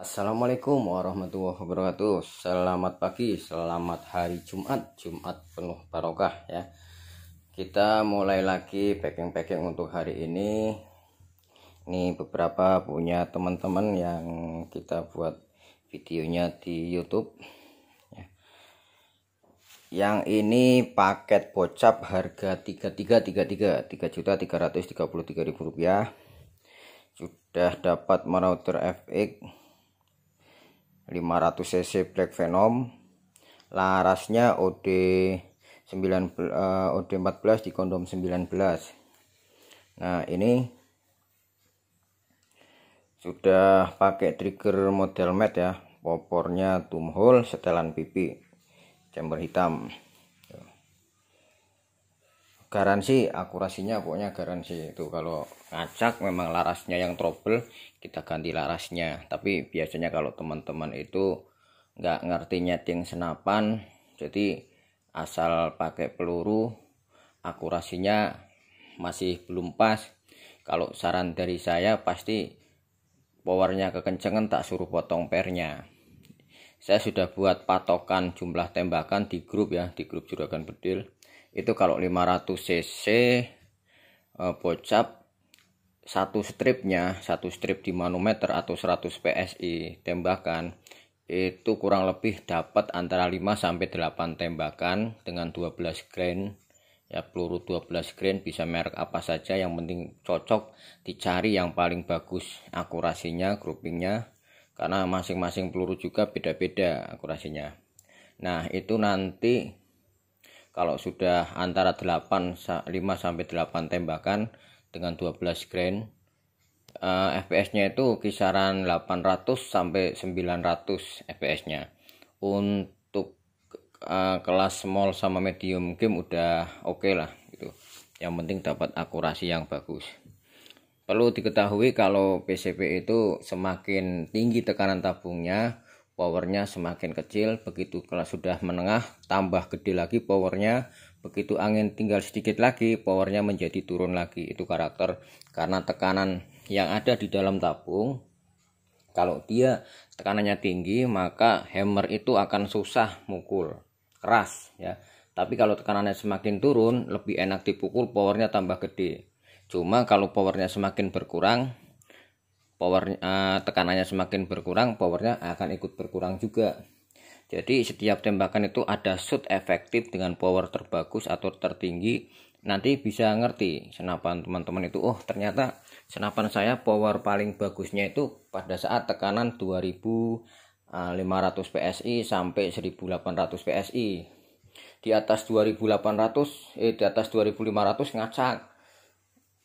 Assalamualaikum warahmatullahi wabarakatuh Selamat pagi, selamat hari Jumat Jumat penuh barokah ya Kita mulai lagi packing-packing untuk hari ini Ini beberapa punya teman-teman yang kita buat videonya di youtube ya. Yang ini paket bocap harga 3333 3.333.000 rupiah Sudah dapat merouter FX 500 cc Black Venom larasnya OD 9 OD 14 di kondom 19 nah ini sudah pakai trigger model matte ya popornya tumhole setelan pipi chamber hitam garansi akurasinya pokoknya garansi itu kalau ngacak memang larasnya yang trouble kita ganti larasnya tapi biasanya kalau teman-teman itu nggak ngerti nyeting senapan jadi asal pakai peluru akurasinya masih belum pas kalau saran dari saya pasti powernya kekencengan tak suruh potong pernya saya sudah buat patokan jumlah tembakan di grup ya di grup juragan bedil itu kalau 500 cc eh, bocap satu stripnya satu strip di manometer atau 100 psi tembakan itu kurang lebih dapat antara 5 sampai 8 tembakan dengan 12 grain ya peluru 12 grain bisa merek apa saja yang penting cocok dicari yang paling bagus akurasinya groupingnya karena masing-masing peluru juga beda-beda akurasinya nah itu nanti kalau sudah antara 8 5 sampai 8 tembakan dengan 12 grain uh, eh, FPS-nya itu kisaran 800 sampai 900 FPS-nya. Untuk uh, kelas small sama medium game udah oke okay lah gitu. Yang penting dapat akurasi yang bagus. Perlu diketahui kalau PCP itu semakin tinggi tekanan tabungnya, powernya semakin kecil begitu kalau sudah menengah tambah gede lagi powernya begitu angin tinggal sedikit lagi powernya menjadi turun lagi itu karakter karena tekanan yang ada di dalam tabung kalau dia tekanannya tinggi maka hammer itu akan susah mukul keras ya tapi kalau tekanannya semakin turun lebih enak dipukul powernya tambah gede cuma kalau powernya semakin berkurang powernya uh, eh, tekanannya semakin berkurang powernya akan ikut berkurang juga jadi setiap tembakan itu ada shoot efektif dengan power terbagus atau tertinggi nanti bisa ngerti senapan teman-teman itu oh ternyata senapan saya power paling bagusnya itu pada saat tekanan 2500 eh, PSI sampai 1800 PSI di atas 2800 eh di atas 2500 ngacak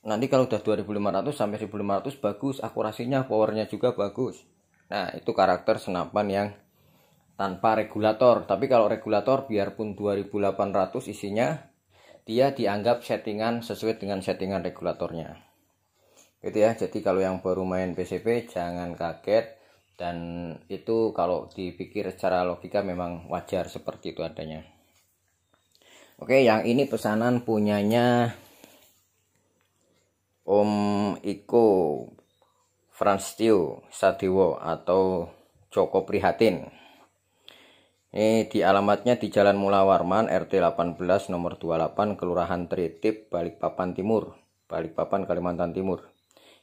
nanti kalau udah 2500 sampai 1500 bagus akurasinya powernya juga bagus nah itu karakter senapan yang tanpa regulator tapi kalau regulator biarpun 2800 isinya dia dianggap settingan sesuai dengan settingan regulatornya gitu ya jadi kalau yang baru main PCP jangan kaget dan itu kalau dipikir secara logika memang wajar seperti itu adanya oke yang ini pesanan punyanya Om Iko Frans Tio Sadewo atau Joko Prihatin. Ini di alamatnya di Jalan Mula Warman RT 18 nomor 28 Kelurahan Tritip Balikpapan Timur, Balikpapan Kalimantan Timur.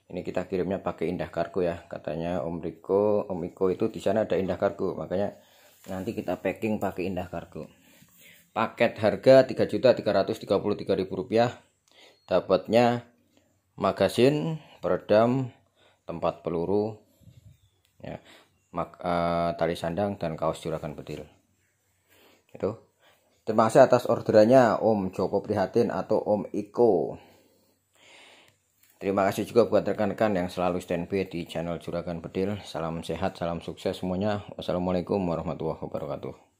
Ini kita kirimnya pakai Indah Kargo ya. Katanya Om Riko, Om Iko itu di sana ada Indah Kargo, makanya nanti kita packing pakai Indah Kargo. Paket harga 3.333.000 rupiah. dapatnya magasin peredam tempat peluru ya mag, uh, tali sandang dan kaos juragan bedil itu terima kasih atas orderannya Om Joko Prihatin atau Om Iko Terima kasih juga buat rekan-rekan yang selalu standby di channel Juragan Bedil. Salam sehat, salam sukses semuanya. Wassalamualaikum warahmatullahi wabarakatuh.